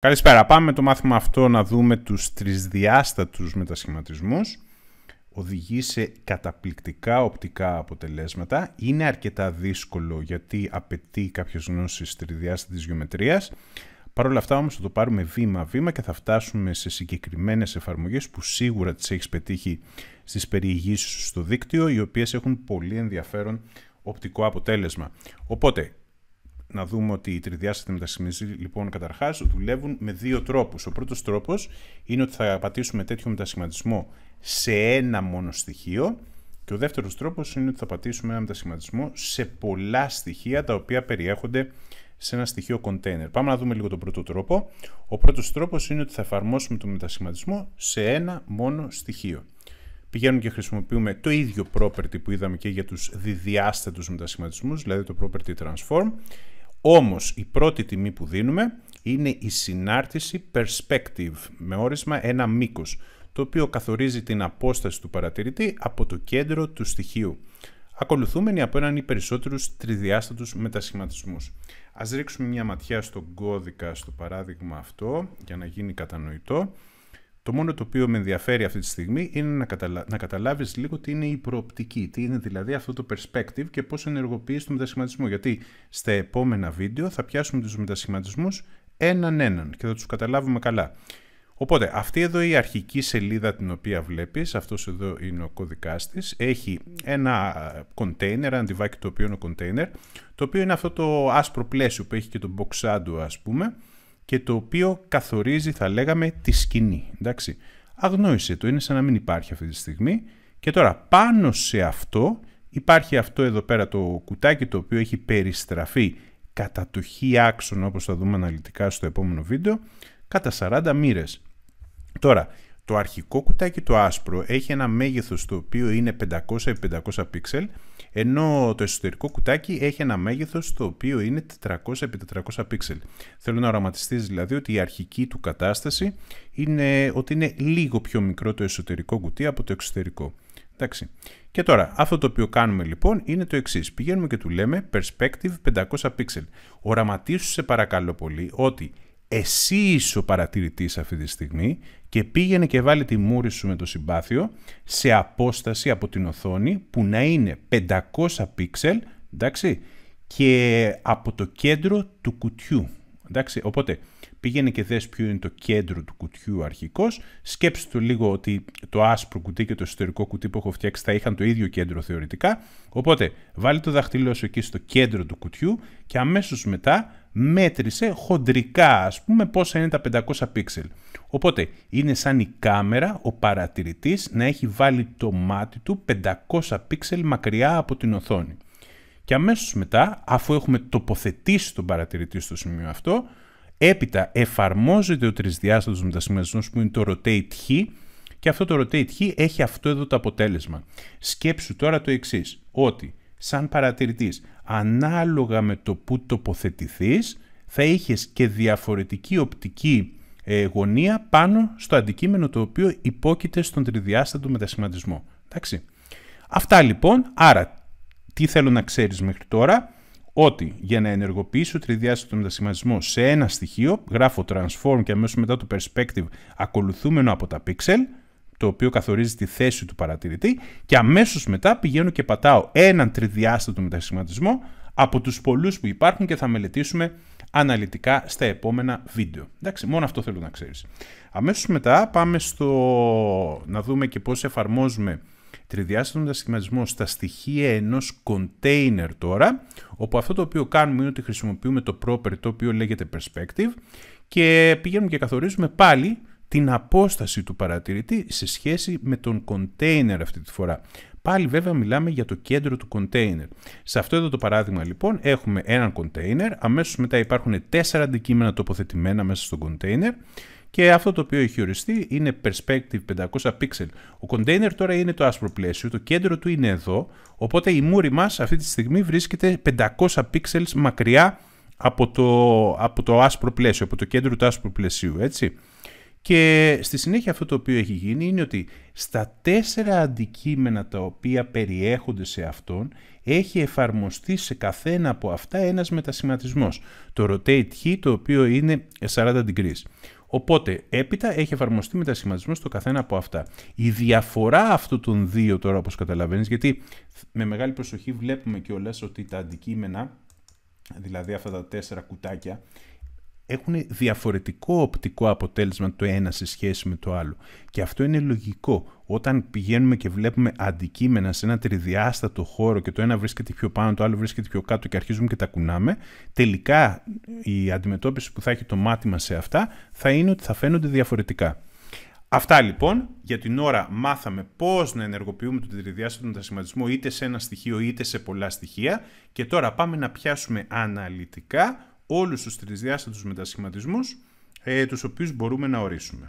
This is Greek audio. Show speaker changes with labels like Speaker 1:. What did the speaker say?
Speaker 1: Καλησπέρα. Πάμε με το μάθημα αυτό να δούμε τους τρισδιάστατους μετασχηματισμούς. Οδηγεί σε καταπληκτικά οπτικά αποτελέσματα. Είναι αρκετά δύσκολο γιατί απαιτεί κάποιες γνώσεις τρισδιάστατης γεωμετρίας. Παρ' όλα αυτά όμως θα το πάρουμε βήμα-βήμα και θα φτάσουμε σε συγκεκριμένες εφαρμογές που σίγουρα τις έχεις πετύχει στις περιηγήσεις στο δίκτυο, οι οποίες έχουν πολύ ενδιαφέρον οπτικό αποτέλεσμα. Οπότε, να δούμε ότι οι τριδιάστατοι μετασχηματισμοί λοιπόν καταρχάς δουλεύουν με δύο τρόπους. Ο πρώτος τρόπος είναι ότι θα πατήσουμε τέτοιο μετασχηματισμό σε ένα μόνο στοιχείο. Και ο δεύτερος τρόπος είναι ότι θα πατήσουμε ένα μετασχηματισμό σε πολλά στοιχεία τα οποία περιέχονται σε ένα στοιχείο container. Πάμε να δούμε λίγο τον πρώτο τρόπο. Ο πρώτος τρόπος είναι ότι θα εφαρμόσουμε τον μετασχηματισμό σε ένα μόνο στοιχείο. Πηγαίνουμε και χρησιμοποιούμε το ίδιο property που είδαμε και για τους διδιάστατους μετασχηματισμούς, δηλαδή το property transform όμως η πρώτη τιμή που δίνουμε είναι η συνάρτηση perspective με όρισμα ένα μήκος το οποίο καθορίζει την απόσταση του παρατηρητή από το κέντρο του στοιχείου ακολουθούμενη από έναν ή περισσότερους τριδιάστατους μετασχηματισμούς. Ας ρίξουμε μια ματιά στον κώδικα στο παράδειγμα αυτό για να γίνει κατανοητό. Το μόνο το οποίο με ενδιαφέρει αυτή τη στιγμή είναι να, καταλα... καταλάβεις λίγο τι είναι η προοπτική, τι είναι δηλαδή αυτό το perspective και πώς ενεργοποιείς το μετασχηματισμό. Γιατί στα επόμενα βίντεο θα πιάσουμε τους μετασχηματισμούς έναν έναν και θα τους καταλάβουμε καλά. Οπότε αυτή εδώ η αρχική σελίδα την οποία βλέπεις, αυτός εδώ είναι ο κωδικάς της, έχει ένα container, ένα αντιβάκι το οποίο είναι ο container, το οποίο είναι αυτό το άσπρο πλαίσιο που έχει και το box shadow ας πούμε, και το οποίο καθορίζει, θα λέγαμε, τη σκηνή. Εντάξει. Αγνόησε το, είναι σαν να μην υπάρχει αυτή τη στιγμή. Και τώρα πάνω σε αυτό υπάρχει αυτό εδώ πέρα το κουτάκι το οποίο έχει περιστραφεί κατά το χ άξονα όπως θα δούμε αναλυτικά στο επόμενο βίντεο κατά 40 μοίρες. Τώρα, το αρχικό κουτάκι το άσπρο έχει ένα μέγεθος το οποίο είναι 500x500 πίξελ, ενώ το εσωτερικό κουτάκι έχει ένα μέγεθος το οποίο είναι 400x400 πίξελ. Θέλω να οραματιστείς δηλαδή ότι η αρχική του κατάσταση είναι ότι είναι λίγο πιο μικρό το εσωτερικό κουτί από το εξωτερικό. Εντάξει. Και τώρα, αυτό το οποίο κάνουμε λοιπόν είναι το εξής. Πηγαίνουμε και του λέμε perspective 500 pixel. Οραματίσου σε παρακαλώ πολύ ότι εσύ είσαι ο παρατηρητής αυτή τη στιγμή και πήγαινε και βάλει τη μούρη σου με το συμπάθειο σε απόσταση από την οθόνη που να είναι 500 πίξελ εντάξει, και από το κέντρο του κουτιού. Εντάξει, οπότε πήγαινε και δες ποιο είναι το κέντρο του κουτιού αρχικώς, σκέψου το λίγο ότι το άσπρο κουτί και το εσωτερικό κουτί που έχω φτιάξει θα είχαν το ίδιο κέντρο θεωρητικά, οπότε βάλει το δαχτυλό σου εκεί στο κέντρο του κουτιού και αμέσως μετά μέτρησε χοντρικά ας πούμε πόσα είναι τα 500 πίξελ. Οπότε είναι σαν η κάμερα, ο παρατηρητής να έχει βάλει το μάτι του 500 πίξελ μακριά από την οθόνη. Και αμέσως μετά, αφού έχουμε τοποθετήσει τον παρατηρητή στο σημείο αυτό, έπειτα εφαρμόζεται ο τρισδιάστατος μετασχηματισμός που είναι το rotate H και αυτό το rotate H έχει αυτό εδώ το αποτέλεσμα. Σκέψου τώρα το εξής ότι σαν παρατηρητής. Ανάλογα με το που τοποθετηθείς θα είχες και διαφορετική οπτική ε, γωνία πάνω στο αντικείμενο το οποίο υπόκειται στον τριδιάστατο μετασχηματισμό. Εντάξει. Αυτά λοιπόν, άρα τι θέλω να ξέρεις μέχρι τώρα, ότι για να ενεργοποιήσω τριδιάστατο μετασχηματισμό σε ένα στοιχείο, γράφω transform και αμέσως μετά το perspective ακολουθούμενο από τα pixel, το οποίο καθορίζει τη θέση του παρατηρητή και αμέσως μετά πηγαίνω και πατάω έναν τριδιάστατο μετασχηματισμό από τους πολλούς που υπάρχουν και θα μελετήσουμε αναλυτικά στα επόμενα βίντεο. Εντάξει, μόνο αυτό θέλω να ξέρεις. Αμέσως μετά πάμε στο να δούμε και πώς εφαρμόζουμε τριδιάστατο μετασχηματισμό στα στοιχεία ενός container τώρα, όπου αυτό το οποίο κάνουμε είναι ότι χρησιμοποιούμε το property το οποίο λέγεται perspective και πηγαίνουμε και καθορίζουμε πάλι την απόσταση του παρατηρητή σε σχέση με τον κοντέινερ αυτή τη φορά. Πάλι βέβαια μιλάμε για το κέντρο του κοντέινερ. Σε αυτό εδώ το παράδειγμα λοιπόν έχουμε έναν κοντέινερ, αμέσως μετά υπάρχουν τέσσερα αντικείμενα τοποθετημένα μέσα στο κοντέινερ και αυτό το οποίο έχει οριστεί είναι perspective 500 pixel. Ο κοντέινερ τώρα είναι το άσπρο πλαίσιο, το κέντρο του είναι εδώ, οπότε η μούρη μας αυτή τη στιγμή βρίσκεται 500 pixels μακριά από το, από το άσπρο πλαίσιο, από το κέντρο του άσπρου πλαισίου, έτσι. Και στη συνέχεια αυτό το οποίο έχει γίνει είναι ότι στα τέσσερα αντικείμενα τα οποία περιέχονται σε αυτόν έχει εφαρμοστεί σε καθένα από αυτά ένας μετασχηματισμός. Το rotate key το οποίο είναι 40 degrees. Οπότε έπειτα έχει εφαρμοστεί μετασχηματισμός στο καθένα από αυτά. Η διαφορά αυτών των δύο τώρα όπως καταλαβαίνεις γιατί με μεγάλη προσοχή βλέπουμε κιόλας ότι τα αντικείμενα δηλαδή αυτά τα τέσσερα κουτάκια έχουν διαφορετικό οπτικό αποτέλεσμα το ένα σε σχέση με το άλλο. Και αυτό είναι λογικό. Όταν πηγαίνουμε και βλέπουμε αντικείμενα σε ένα τριδιάστατο χώρο και το ένα βρίσκεται πιο πάνω, το άλλο βρίσκεται πιο κάτω και αρχίζουμε και τα κουνάμε, τελικά η αντιμετώπιση που θα έχει το μάτι μας σε αυτά θα είναι ότι θα φαίνονται διαφορετικά. Αυτά λοιπόν για την ώρα μάθαμε πώς να ενεργοποιούμε τον τριδιάστατο μετασχηματισμό είτε σε ένα στοιχείο είτε σε πολλά στοιχεία και τώρα πάμε να πιάσουμε αναλυτικά όλους τους τρισδιάστατους μετασχηματισμούς ε, τους οποίους μπορούμε να ορίσουμε.